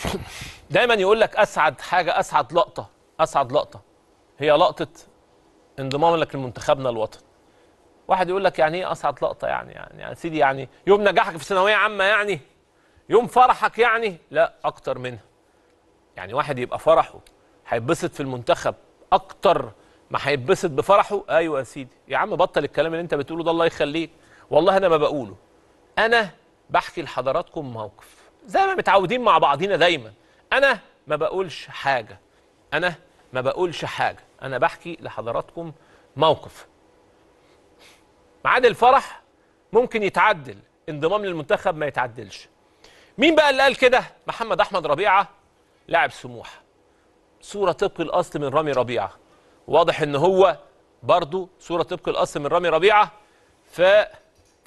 دايما يقول لك اسعد حاجه اسعد لقطه اسعد لقطه هي لقطه انضمام لك لمنتخبنا الوطني واحد يقول لك يعني ايه اسعد لقطه يعني يعني يا سيدي يعني يوم نجاحك في ثانويه عامه يعني يوم فرحك يعني لا اكتر منها يعني واحد يبقى فرحه هيتبسط في المنتخب اكتر ما هيتبسط بفرحه ايوه يا سيدي يا عم بطل الكلام اللي انت بتقوله ده الله يخليك والله انا ما بقوله انا بحكي لحضراتكم موقف زي ما متعودين مع بعضينا دايما انا ما بقولش حاجه انا ما بقولش حاجه انا بحكي لحضراتكم موقف ميعاد الفرح ممكن يتعدل انضمام للمنتخب ما يتعدلش مين بقى اللي قال كده محمد احمد ربيعه لاعب سموحه صوره طبق الاصل من رامي ربيعه واضح ان هو برضه صوره طبق الاصل من رامي ربيعه ف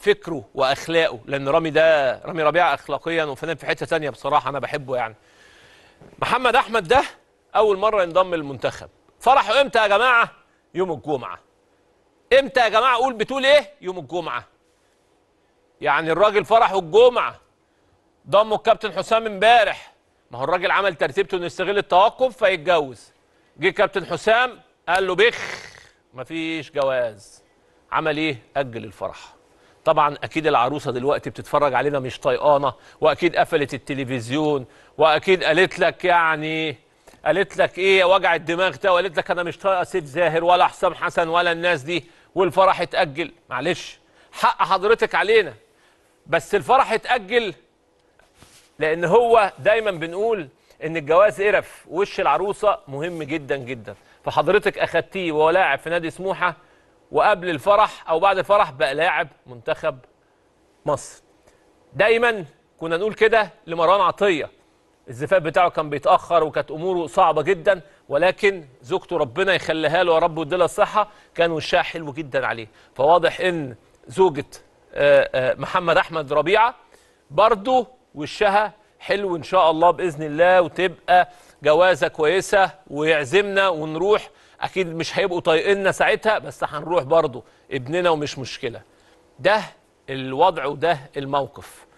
فكره واخلاقه لان رامي ده رامي ربيعه اخلاقيا وفنان في حته ثانيه بصراحه انا بحبه يعني محمد احمد ده اول مره ينضم للمنتخب فرحه امتى يا جماعه يوم الجمعه امتى يا جماعه قول بتقول ايه يوم الجمعه يعني الراجل فرحه الجمعه ضمه الكابتن حسام امبارح ما هو الراجل عمل ترتيبته انه يستغل التوقف فيتجوز جه كابتن حسام قال له بخ مفيش جواز عمل ايه اجل الفرح طبعا اكيد العروسه دلوقتي بتتفرج علينا مش طايقانه واكيد قفلت التلفزيون واكيد قالت لك يعني قالت لك ايه وجع الدماغ ده وقالت لك انا مش طايقه سيف زاهر ولا حسام حسن ولا الناس دي والفرح اتاجل معلش حق حضرتك علينا بس الفرح اتاجل لان هو دايما بنقول ان الجواز قرف وش العروسه مهم جدا جدا فحضرتك اخدتيه وهو لاعب في نادي سموحه وقبل الفرح او بعد الفرح بقى لاعب منتخب مصر دايما كنا نقول كده لمروان عطيه الزفاف بتاعه كان بيتاخر وكانت اموره صعبه جدا ولكن زوجته ربنا يخليها له يا رب ويديلها الصحه كان وشها حلو جدا عليه فواضح ان زوجة آه، آه، محمد احمد ربيعه برضه وشها حلو ان شاء الله باذن الله وتبقى جوازه كويسه ويعزمنا ونروح اكيد مش هيبقوا طايقيننا ساعتها بس هنروح برضه ابننا ومش مشكله ده الوضع وده الموقف